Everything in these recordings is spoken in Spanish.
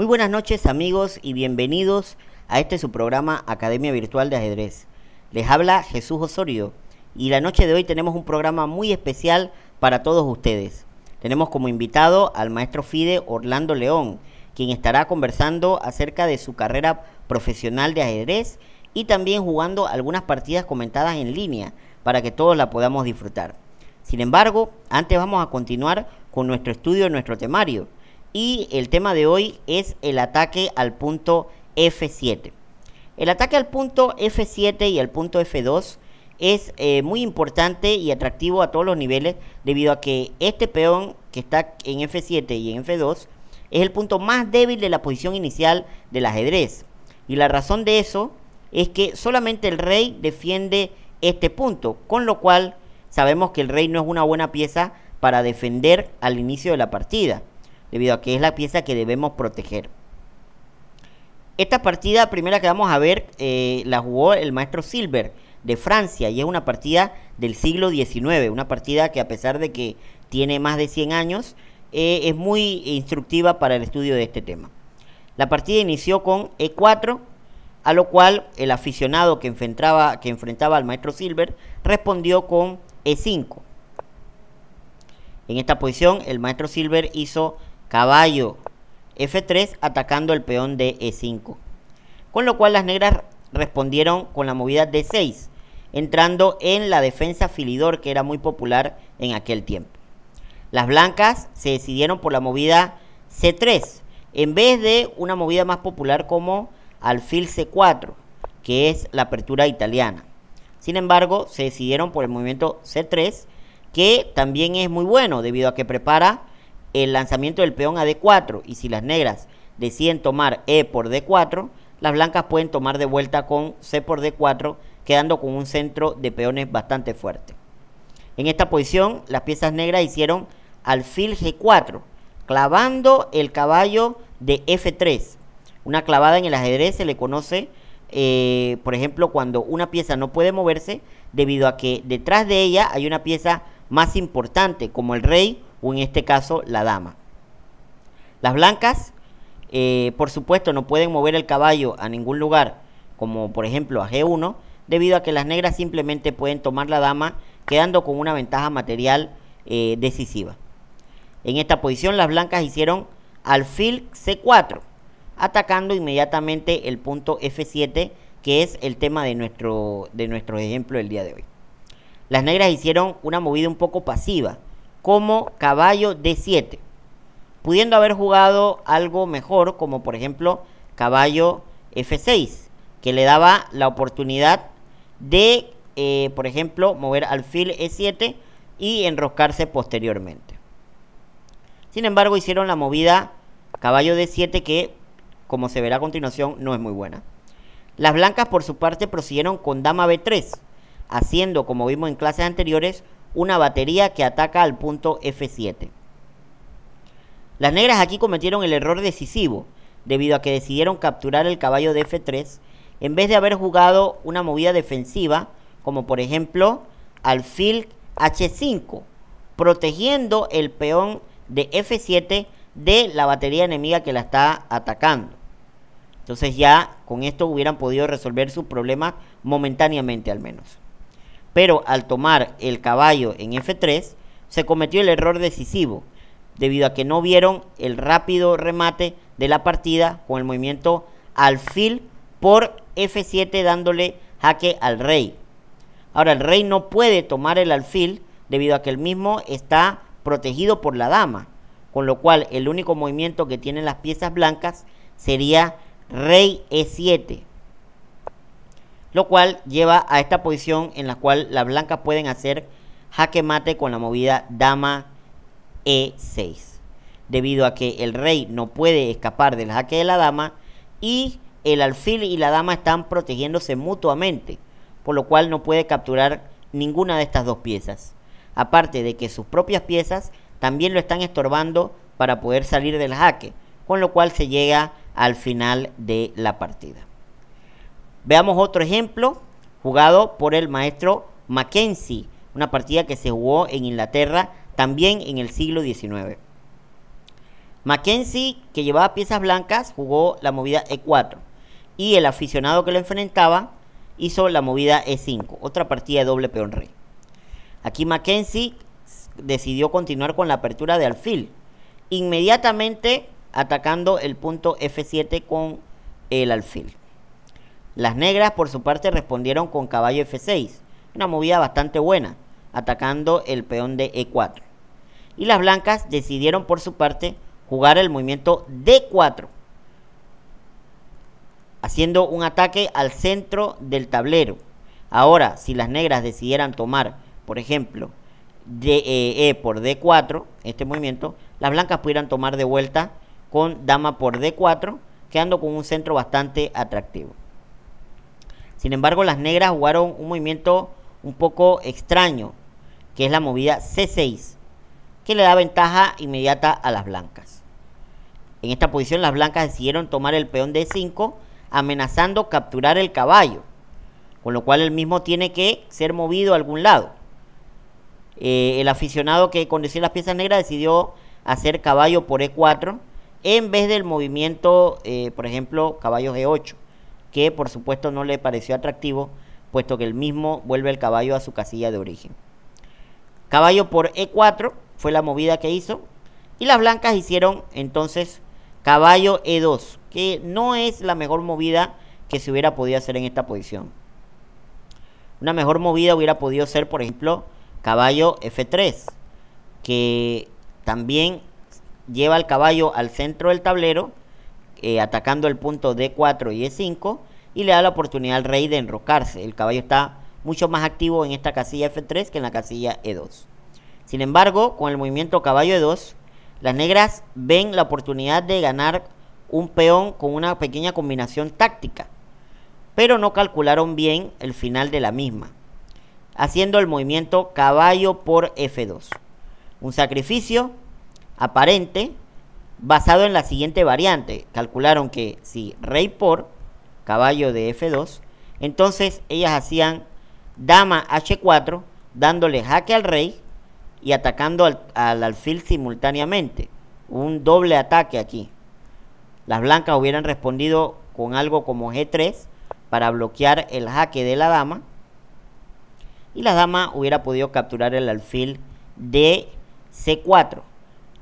Muy buenas noches amigos y bienvenidos a este su programa Academia Virtual de Ajedrez. Les habla Jesús Osorio y la noche de hoy tenemos un programa muy especial para todos ustedes. Tenemos como invitado al maestro FIDE Orlando León, quien estará conversando acerca de su carrera profesional de ajedrez y también jugando algunas partidas comentadas en línea para que todos la podamos disfrutar. Sin embargo, antes vamos a continuar con nuestro estudio de nuestro temario y el tema de hoy es el ataque al punto F7. El ataque al punto F7 y al punto F2 es eh, muy importante y atractivo a todos los niveles debido a que este peón que está en F7 y en F2 es el punto más débil de la posición inicial del ajedrez. Y la razón de eso es que solamente el rey defiende este punto, con lo cual sabemos que el rey no es una buena pieza para defender al inicio de la partida debido a que es la pieza que debemos proteger. Esta partida primera que vamos a ver eh, la jugó el maestro Silver de Francia y es una partida del siglo XIX, una partida que a pesar de que tiene más de 100 años, eh, es muy instructiva para el estudio de este tema. La partida inició con E4, a lo cual el aficionado que enfrentaba, que enfrentaba al maestro Silver respondió con E5. En esta posición el maestro Silver hizo caballo F3 atacando el peón de E5. Con lo cual las negras respondieron con la movida D6, entrando en la defensa filidor que era muy popular en aquel tiempo. Las blancas se decidieron por la movida C3, en vez de una movida más popular como alfil C4, que es la apertura italiana. Sin embargo, se decidieron por el movimiento C3, que también es muy bueno debido a que prepara el lanzamiento del peón a D4 y si las negras deciden tomar E por D4, las blancas pueden tomar de vuelta con C por D4, quedando con un centro de peones bastante fuerte. En esta posición, las piezas negras hicieron alfil G4, clavando el caballo de F3. Una clavada en el ajedrez se le conoce, eh, por ejemplo, cuando una pieza no puede moverse debido a que detrás de ella hay una pieza más importante, como el rey o en este caso la dama. Las blancas, eh, por supuesto, no pueden mover el caballo a ningún lugar, como por ejemplo a G1, debido a que las negras simplemente pueden tomar la dama, quedando con una ventaja material eh, decisiva. En esta posición las blancas hicieron alfil C4, atacando inmediatamente el punto F7, que es el tema de nuestro, de nuestro ejemplo del día de hoy. Las negras hicieron una movida un poco pasiva, como caballo d 7, pudiendo haber jugado algo mejor, como por ejemplo caballo F6, que le daba la oportunidad de, eh, por ejemplo, mover alfil E7 y enroscarse posteriormente. Sin embargo, hicieron la movida caballo D7 que, como se verá a continuación, no es muy buena. Las blancas, por su parte, prosiguieron con dama B3, haciendo, como vimos en clases anteriores, una batería que ataca al punto F7. Las negras aquí cometieron el error decisivo, debido a que decidieron capturar el caballo de F3 en vez de haber jugado una movida defensiva, como por ejemplo al alfil H5, protegiendo el peón de F7 de la batería enemiga que la está atacando. Entonces ya con esto hubieran podido resolver su problema momentáneamente al menos pero al tomar el caballo en F3 se cometió el error decisivo, debido a que no vieron el rápido remate de la partida con el movimiento alfil por F7 dándole jaque al rey. Ahora el rey no puede tomar el alfil debido a que el mismo está protegido por la dama, con lo cual el único movimiento que tienen las piezas blancas sería rey E7 lo cual lleva a esta posición en la cual las blancas pueden hacer jaque mate con la movida dama e6, debido a que el rey no puede escapar del jaque de la dama y el alfil y la dama están protegiéndose mutuamente, por lo cual no puede capturar ninguna de estas dos piezas. Aparte de que sus propias piezas también lo están estorbando para poder salir del jaque, con lo cual se llega al final de la partida. Veamos otro ejemplo jugado por el maestro Mackenzie, una partida que se jugó en Inglaterra también en el siglo XIX. Mackenzie, que llevaba piezas blancas, jugó la movida E4 y el aficionado que lo enfrentaba hizo la movida E5, otra partida de doble peón rey. Aquí Mackenzie decidió continuar con la apertura de alfil, inmediatamente atacando el punto F7 con el alfil. Las negras por su parte respondieron con caballo F6, una movida bastante buena, atacando el peón de E4. Y las blancas decidieron por su parte jugar el movimiento D4, haciendo un ataque al centro del tablero. Ahora, si las negras decidieran tomar, por ejemplo, de eh, E por D4, este movimiento, las blancas pudieran tomar de vuelta con dama por D4, quedando con un centro bastante atractivo. Sin embargo, las negras jugaron un movimiento un poco extraño, que es la movida C6, que le da ventaja inmediata a las blancas. En esta posición las blancas decidieron tomar el peón D5, amenazando capturar el caballo, con lo cual el mismo tiene que ser movido a algún lado. Eh, el aficionado que conducía las piezas negras decidió hacer caballo por E4 en vez del movimiento, eh, por ejemplo, caballo G8 que por supuesto no le pareció atractivo, puesto que el mismo vuelve el caballo a su casilla de origen. Caballo por E4 fue la movida que hizo, y las blancas hicieron entonces caballo E2, que no es la mejor movida que se hubiera podido hacer en esta posición. Una mejor movida hubiera podido ser, por ejemplo, caballo F3, que también lleva el caballo al centro del tablero eh, atacando el punto D4 y E5 y le da la oportunidad al rey de enrocarse. El caballo está mucho más activo en esta casilla F3 que en la casilla E2. Sin embargo, con el movimiento caballo E2, las negras ven la oportunidad de ganar un peón con una pequeña combinación táctica, pero no calcularon bien el final de la misma, haciendo el movimiento caballo por F2. Un sacrificio aparente basado en la siguiente variante. Calcularon que si rey por caballo de F2, entonces ellas hacían dama H4, dándole jaque al rey y atacando al, alfil simultáneamente. Un doble ataque aquí. Las blancas hubieran respondido con algo como G3 para bloquear el jaque de la dama. Y la dama hubiera podido capturar el alfil de C4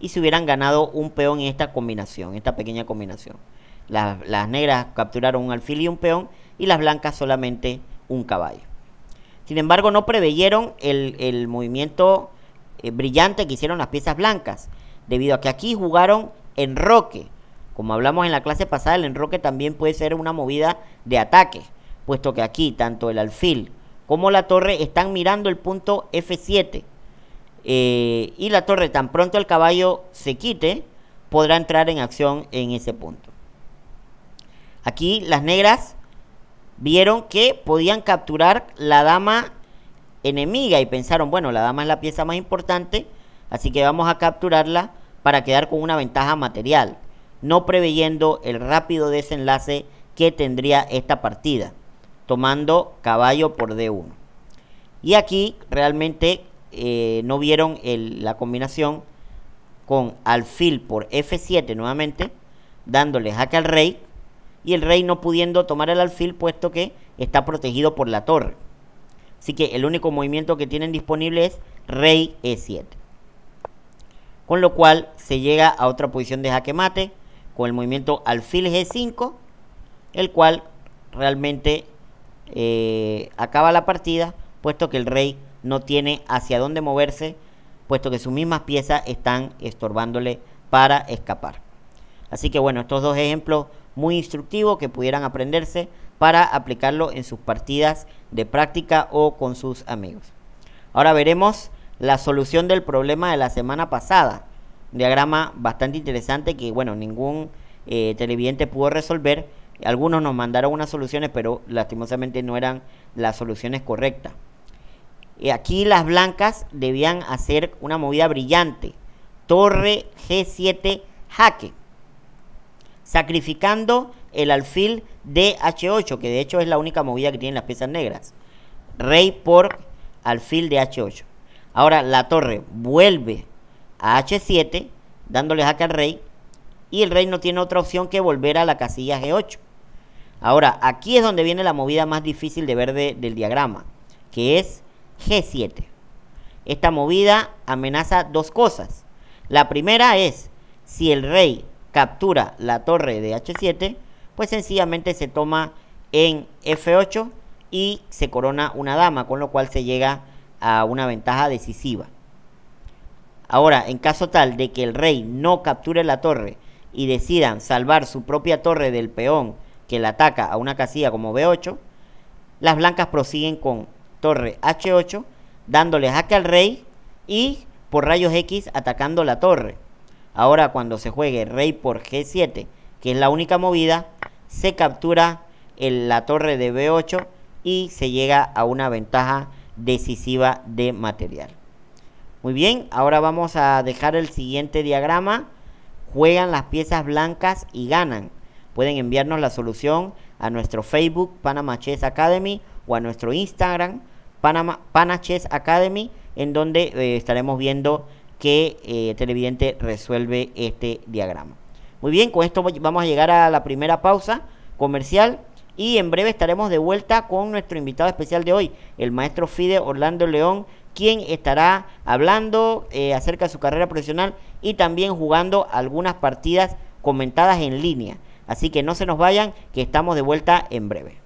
y se hubieran ganado un peón en esta combinación, esta pequeña combinación. Las, negras capturaron un alfil y un peón y las blancas solamente un caballo. Sin embargo, no preveyeron el, movimiento eh, brillante que hicieron las piezas blancas, debido a que aquí jugaron enroque. Como hablamos en la clase pasada, el enroque también puede ser una movida de ataque, puesto que aquí tanto el alfil como la torre están mirando el punto F7 eh, y la torre tan pronto el caballo se quite podrá entrar en acción en ese punto. Aquí las negras vieron que podían capturar la dama enemiga y pensaron, bueno, la dama es la pieza más importante, así que vamos a capturarla para quedar con una ventaja material, no preveyendo el rápido desenlace que tendría esta partida, tomando caballo por D1. Y aquí realmente eh, no vieron la combinación con alfil por F7 nuevamente, dándole jaque al rey, y el rey no pudiendo tomar el alfil puesto que está protegido por la torre. Así que el único movimiento que tienen disponible es rey E7. Con lo cual se llega a otra posición de jaque mate con el movimiento alfil G5, el cual realmente eh, acaba la partida puesto que el rey no tiene hacia dónde moverse, puesto que sus mismas piezas están estorbándole para escapar. Así que bueno, estos dos ejemplos muy instructivos que pudieran aprenderse para aplicarlo en sus partidas de práctica o con sus amigos. Ahora veremos la solución del problema de la semana pasada. diagrama bastante interesante que, bueno, ningún eh, televidente pudo resolver. Algunos nos mandaron unas soluciones, pero lastimosamente no eran las soluciones correctas. Y aquí las blancas debían hacer una movida brillante. Torre G7 jaque. Sacrificando el alfil de H8, que de hecho es la única movida que tienen las piezas negras. Rey por alfil de H8. Ahora la torre vuelve a H7, dándole jaque al rey. Y el rey no tiene otra opción que volver a la casilla G8. Ahora, aquí es donde viene la movida más difícil de ver del diagrama, que es G7. Esta movida amenaza dos cosas. La primera es, si el rey captura la torre de H7, pues sencillamente se toma en F8 y se corona una dama, con lo cual se llega a una ventaja decisiva. Ahora, en caso tal de que el rey no capture la torre y decidan salvar su propia torre del peón que la ataca a una casilla como B8, las blancas prosiguen con torre H8, dándole jaque al rey y por rayos X atacando la torre. Ahora cuando se juegue rey por G7, que es la única movida, se captura la torre de B8 y se llega a una ventaja decisiva de material. Muy bien, ahora vamos a dejar el siguiente diagrama. Juegan las piezas blancas y ganan. Pueden enviarnos la solución a nuestro Facebook Panama Chess Academy o a nuestro Instagram Panama, Panaches Academy, en donde eh, estaremos viendo que eh, Televidente resuelve este diagrama. Muy bien, con esto vamos a llegar a la primera pausa comercial y en breve estaremos de vuelta con nuestro invitado especial de hoy, el maestro Fide Orlando León, quien estará hablando eh, acerca de su carrera profesional y también jugando algunas partidas comentadas en línea. Así que no se nos vayan, que estamos de vuelta en breve.